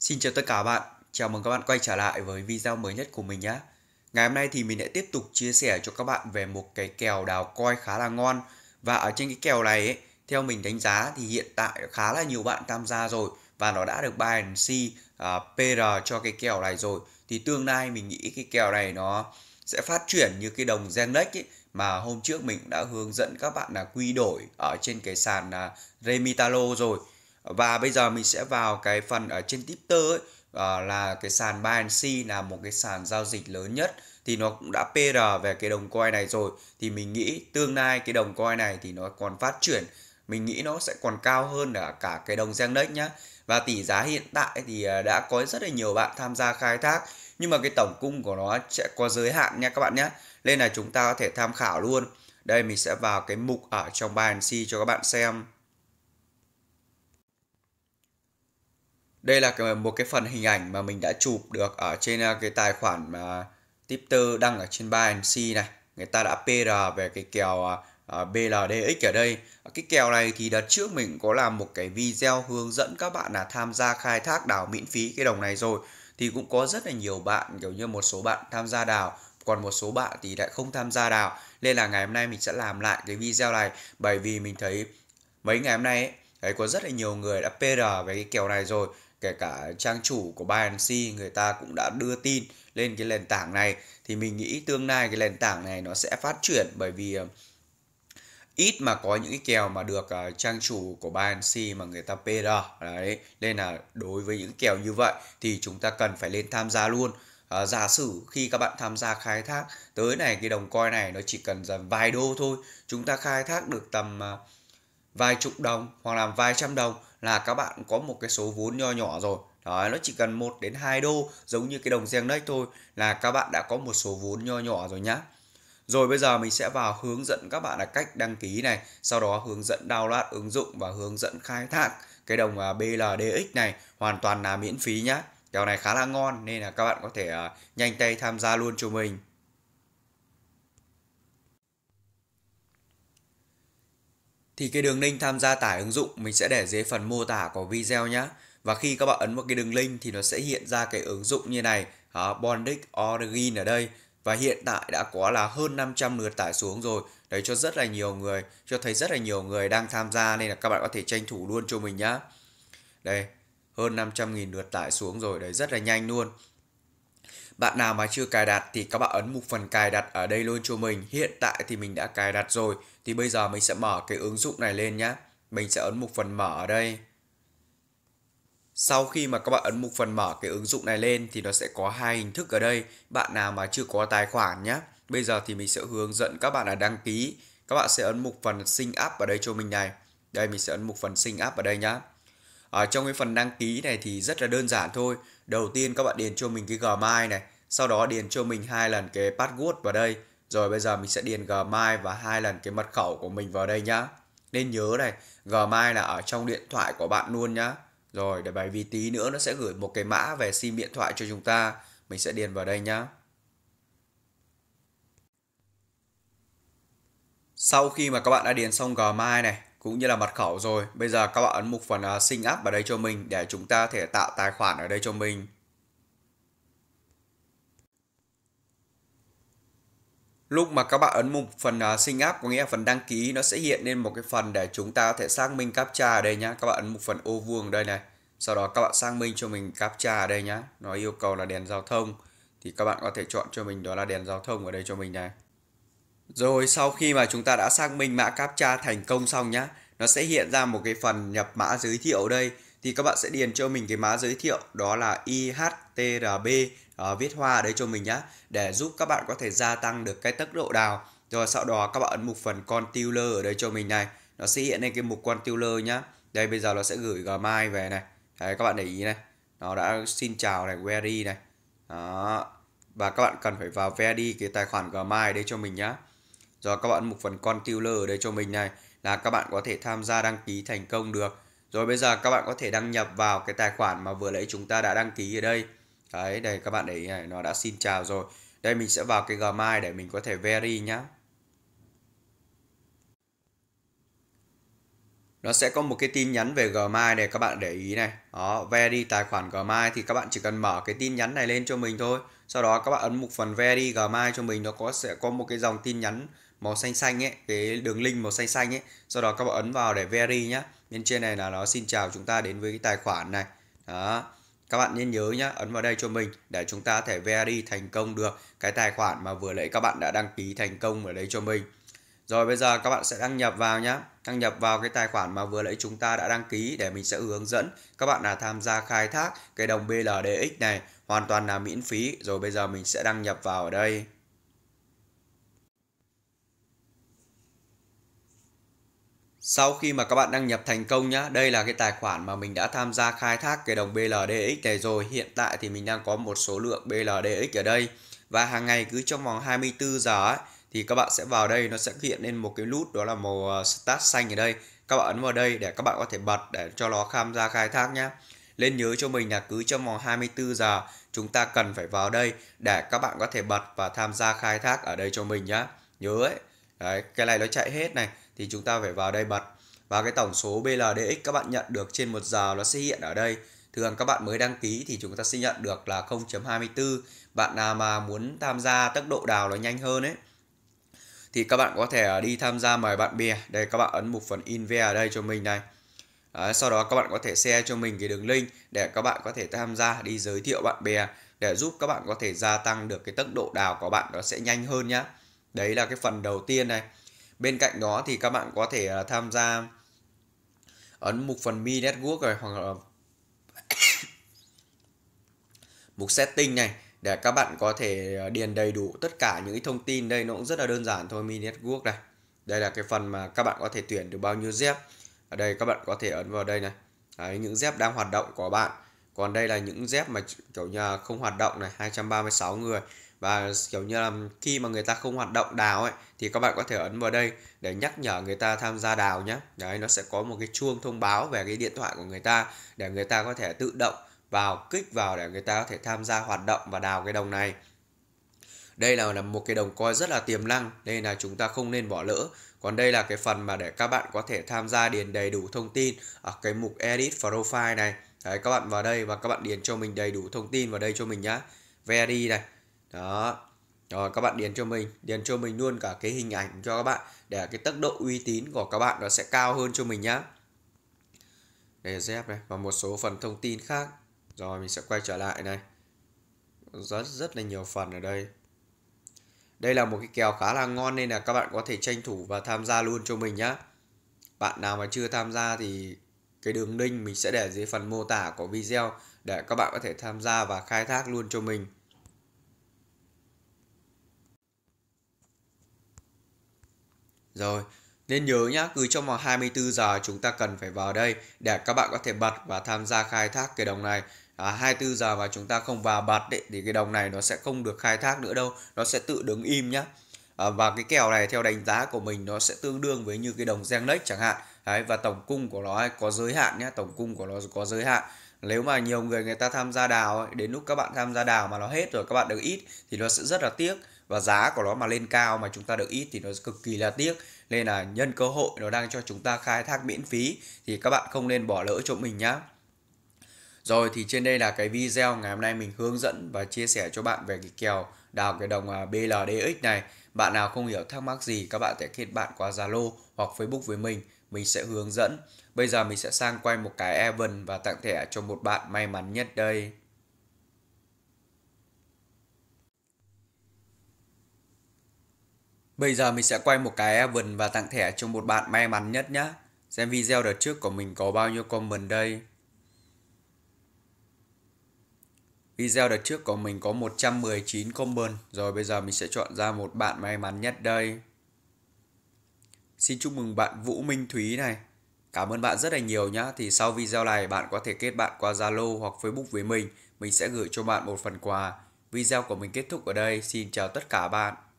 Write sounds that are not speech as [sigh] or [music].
Xin chào tất cả bạn, chào mừng các bạn quay trở lại với video mới nhất của mình nhé. Ngày hôm nay thì mình sẽ tiếp tục chia sẻ cho các bạn về một cái kèo đào coi khá là ngon và ở trên cái kèo này ấy, theo mình đánh giá thì hiện tại khá là nhiều bạn tham gia rồi và nó đã được Binance uh, à, PR cho cái kèo này rồi thì tương lai mình nghĩ cái kèo này nó sẽ phát triển như cái đồng Zenlex ấy mà hôm trước mình đã hướng dẫn các bạn là quy đổi ở trên cái sàn uh, à, Remitalo rồi và bây giờ mình sẽ vào cái phần ở trên Twitter ấy, à, là cái sàn Binance là một cái sàn giao dịch lớn nhất thì nó cũng đã PR về cái đồng coin này rồi thì mình nghĩ tương lai cái đồng coin này thì nó còn phát triển mình nghĩ nó sẽ còn cao hơn là cả cái đồng Zendex nhá và tỷ giá hiện tại thì ờ, đã có rất là nhiều bạn tham gia khai thác nhưng mà cái tổng cung của nó sẽ có giới hạn nha các bạn nhé nên là chúng ta có thể tham khảo luôn đây mình sẽ vào cái mục ở trong Binance cho các bạn xem đây là cái, một cái phần hình ảnh mà mình đã chụp được ở trên à, cái tài khoản mà Tipter đăng ở trên Binance này người ta đã PR về cái kèo à, à, BLDX ở đây cái kèo này thì đợt trước mình có làm một cái video hướng dẫn các bạn là tham gia khai thác đảo miễn phí cái đồng này rồi thì cũng có rất là nhiều bạn kiểu như một số bạn tham gia đào còn một số bạn thì lại không tham gia đào nên là ngày hôm nay mình sẽ làm lại cái video này bởi vì mình thấy mấy ngày hôm nay ấy, ấy có rất là nhiều người đã PR về cái kèo này rồi kể cả trang chủ của Binance người ta cũng đã đưa tin lên cái nền tảng này thì mình nghĩ tương lai cái nền tảng này nó sẽ phát triển bởi vì ờ, ít mà có những cái kèo mà được ờ, trang chủ của Binance mà người ta pay ra đấy nên là đối với những kèo như vậy thì chúng ta cần phải lên tham gia luôn uh, giả sử khi các bạn tham gia khai thác tới này cái đồng coin này nó chỉ cần dần vài đô thôi chúng ta khai thác được tầm uh, vài chục đồng hoặc là vài trăm đồng là các bạn có một cái số vốn nho nhỏ rồi Đấy, nó chỉ cần 1 đến 2 đô giống như cái đồng Gendex thôi là các bạn đã có một số vốn nho nhỏ rồi nhá. Rồi bây giờ mình sẽ vào hướng dẫn các bạn là cách đăng ký này, sau đó hướng dẫn download ứng dụng và hướng dẫn khai thác cái đồng à, BLDX này hoàn toàn là miễn phí nhá. Kèo này khá là ngon nên là các bạn có thể à, nhanh tay tham gia luôn cho mình. thì cái đường link tham gia tải ứng dụng mình sẽ để dưới phần mô tả của video nhé. Và khi các bạn ấn vào cái đường link thì nó sẽ hiện ra cái ứng dụng như này, đó, Bondic Origin ở đây. Và hiện tại đã có là hơn 500 lượt tải xuống rồi. Đấy cho rất là nhiều người, cho thấy rất là nhiều người đang tham gia nên là các bạn có thể tranh thủ luôn cho mình nhá. Đây, hơn 500.000 lượt tải xuống rồi, đấy rất là nhanh luôn. Bạn nào mà chưa cài đặt thì các bạn ấn mục phần cài đặt ở đây luôn cho mình. Hiện tại thì mình đã cài đặt rồi. Thì bây giờ mình sẽ mở cái ứng dụng này lên nhé. Mình sẽ ấn mục phần mở ở đây. Sau khi mà các bạn ấn mục phần mở cái ứng dụng này lên thì nó sẽ có hai hình thức ở đây. Bạn nào mà chưa có tài khoản nhé. Bây giờ thì mình sẽ hướng dẫn các bạn là đăng ký. Các bạn sẽ ấn mục phần sinh up ở đây cho mình này. Đây mình sẽ ấn mục phần sinh up ở đây nhé. Ở trong cái phần đăng ký này thì rất là đơn giản thôi. Đầu tiên các bạn điền cho mình cái Gmail này. Sau đó điền cho mình hai lần cái password vào đây. Rồi bây giờ mình sẽ điền Gmail và hai lần cái mật khẩu của mình vào đây nhá. Nên nhớ này, Gmail là ở trong điện thoại của bạn luôn nhá. Rồi để bài vì tí nữa nó sẽ gửi một cái mã về sim điện thoại cho chúng ta. Mình sẽ điền vào đây nhá. Sau khi mà các bạn đã điền xong Gmail này cũng như là mật khẩu rồi, bây giờ các bạn ấn mục phần uh, à, sinh app vào đây cho mình để chúng ta thể tạo tài khoản ở đây cho mình. Lúc mà các bạn ấn mục phần uh, sinh app có nghĩa là phần đăng ký nó sẽ hiện lên một cái phần để chúng ta có thể xác minh captcha ở đây nhá. Các bạn ấn mục phần ô vuông đây này. Sau đó các bạn xác minh cho mình captcha ở đây nhá. Nó yêu cầu là đèn giao thông thì các bạn có thể chọn cho mình đó là đèn giao thông ở đây cho mình này. Rồi sau khi mà chúng ta đã xác minh mã captcha thành công xong nhá, nó sẽ hiện ra một cái phần nhập mã giới thiệu đây thì các bạn sẽ điền cho mình cái mã giới thiệu đó là IHTRB uh, ờ, viết hoa ở đây cho mình nhá để giúp các bạn có thể gia tăng được cái tốc độ đào rồi sau đó các bạn ấn mục phần controller ở đây cho mình này nó sẽ hiện lên cái mục controller nhá đây bây giờ nó sẽ gửi gmail về này đấy các bạn để ý này nó đã xin chào này query này đó và các bạn cần phải vào verdi cái tài khoản gmail đây cho mình nhá rồi các bạn mục phần controller ở đây cho mình này là các bạn có thể tham gia đăng ký thành công được rồi bây giờ các bạn có thể đăng nhập vào cái tài khoản mà vừa nãy chúng ta đã đăng ký ở đây. Đấy, đây các bạn để ý này, nó đã xin chào rồi. Đây mình sẽ vào cái Gmail để mình có thể vary nhá. Nó sẽ có một cái tin nhắn về Gmail này các bạn để ý này. Đó, vary tài khoản Gmail thì các bạn chỉ cần mở cái tin nhắn này lên cho mình thôi. Sau đó các bạn ấn mục phần vary Gmail cho mình nó có sẽ có một cái dòng tin nhắn màu xanh xanh ấy cái đường link màu xanh xanh ấy sau đó các bạn ấn vào để vary nhá bên trên này là nó xin chào chúng ta đến với cái tài khoản này đó các bạn nên nhớ nhá ấn vào đây cho mình để chúng ta thể vary thành công được cái tài khoản mà vừa nãy các bạn đã đăng ký thành công ở đấy cho mình rồi bây giờ các bạn sẽ đăng nhập vào nhá, đăng nhập vào cái tài khoản mà vừa nãy chúng ta đã đăng ký để mình sẽ hướng dẫn các bạn là tham gia khai thác cái đồng BLDX này hoàn toàn là miễn phí rồi bây giờ mình sẽ đăng nhập vào ở đây Sau khi mà các bạn đăng nhập thành công nhá, đây là cái tài khoản mà mình đã tham gia khai thác cái đồng BLDX này rồi. Hiện tại thì mình đang có một số lượng BLDX ở đây và hàng ngày cứ trong vòng 24 giờ ấy, thì các bạn sẽ vào đây nó sẽ hiện lên một cái nút đó là màu ờ, start xanh ở đây. Các bạn ấn vào đây để các bạn có thể bật để cho nó tham gia khai thác nhá. Lên nhớ cho mình là cứ trong vòng 24 giờ chúng ta cần phải vào đây để các bạn có thể bật và tham gia khai thác ở đây cho mình nhá. Nhớ ấy. Đấy, cái này nó chạy hết này thì chúng ta phải vào đây bật và cái tổng số BLDX các bạn nhận được trên một giờ nó sẽ hiện ở đây thường các bạn mới đăng ký thì chúng ta sẽ nhận được là 0.24 bạn nào mà muốn tham gia tốc độ đào nó nhanh hơn ấy thì các bạn có thể đi tham gia mời bạn bè đây các bạn ấn mục phần in ở đây cho mình này Đấy, sau đó các bạn có thể share cho mình cái đường link để các bạn có thể tham gia đi giới thiệu bạn bè để giúp các bạn có thể gia tăng được cái tốc độ đào của bạn nó sẽ nhanh hơn nhá đấy là cái phần đầu tiên này bên cạnh đó thì các bạn có thể à, tham gia ấn mục phần mi network rồi hoặc là [coughs] mục setting này để các bạn có thể à, điền đầy đủ tất cả những thông tin đây nó cũng rất là đơn giản thôi mi network này đây là cái phần mà các bạn có thể tuyển được bao nhiêu dép ở đây các bạn có thể ấn vào đây này Đấy, những dép đang hoạt động của bạn còn đây là những dép mà kiểu như không hoạt động này 236 người và kiểu như là khi mà người ta không hoạt động đào ấy thì các bạn có thể ấn vào đây để nhắc nhở người ta tham gia đào nhé đấy nó sẽ có một cái chuông thông báo về cái điện thoại của người ta để người ta có thể tự động vào kích vào để người ta có thể tham gia hoạt động và đào cái đồng này đây là, một cái đồng coi rất là tiềm năng nên là chúng ta không nên bỏ lỡ còn đây là cái phần mà để các bạn có thể tham gia điền đầy đủ thông tin ở cái mục edit profile này đấy các bạn vào đây và các bạn điền cho mình đầy đủ thông tin vào đây cho mình nhá về đi này đó rồi các bạn điền cho mình điền cho mình luôn cả cái hình ảnh cho các bạn để cái tốc độ uy tín của các bạn nó sẽ cao hơn cho mình nhá để dép này và một số phần thông tin khác rồi mình sẽ quay trở lại này rất rất là nhiều phần ở đây đây là một cái kèo khá là ngon nên là các bạn có thể tranh thủ và tham gia luôn cho mình nhá bạn nào mà chưa tham gia thì cái đường link mình sẽ để dưới phần mô tả của video để các bạn có thể tham gia và khai thác luôn cho mình Rồi, nên nhớ nhá, cứ trong vòng 24 giờ chúng ta cần phải vào đây để các bạn có thể bật và tham gia khai thác cái đồng này. À, 24 giờ mà chúng ta không vào bật đấy, thì cái đồng này nó sẽ không được khai thác nữa đâu, nó sẽ tự đứng im nhá. À, và cái kèo này theo đánh giá của mình nó sẽ tương đương với như cái đồng Genlex chẳng hạn. Đấy, và tổng cung của nó có giới hạn nhé, tổng cung của nó có giới hạn nếu mà nhiều người người ta tham gia đào ấy, đến lúc các bạn tham gia đào mà nó hết rồi các bạn được ít thì nó sẽ rất là tiếc và giá của nó mà lên cao mà chúng ta được ít thì nó cực kỳ là tiếc nên là nhân cơ hội nó đang cho chúng ta khai thác miễn phí thì các bạn không nên bỏ lỡ chỗ mình nhá rồi thì trên đây là cái video ngày hôm nay mình hướng dẫn và chia sẻ cho bạn về cái kèo đào cái đồng à, BLDX này. Bạn nào không hiểu thắc mắc gì các bạn thể kết bạn qua Zalo hoặc Facebook với mình, mình sẽ hướng dẫn. Bây giờ mình sẽ sang quay một cái Evan và tặng thẻ cho một bạn may mắn nhất đây. Bây giờ mình sẽ quay một cái event và tặng thẻ cho một bạn may mắn nhất nhé. Xem video đợt trước của mình có bao nhiêu comment đây. Video đợt trước của mình có 119 comment. Rồi bây giờ mình sẽ chọn ra một bạn may mắn nhất đây. Xin chúc mừng bạn Vũ Minh Thúy này. Cảm ơn bạn rất là nhiều nhé. Thì sau video này bạn có thể kết bạn qua Zalo hoặc Facebook với mình. Mình sẽ gửi cho bạn một phần quà. Video của mình kết thúc ở đây. Xin chào tất cả bạn.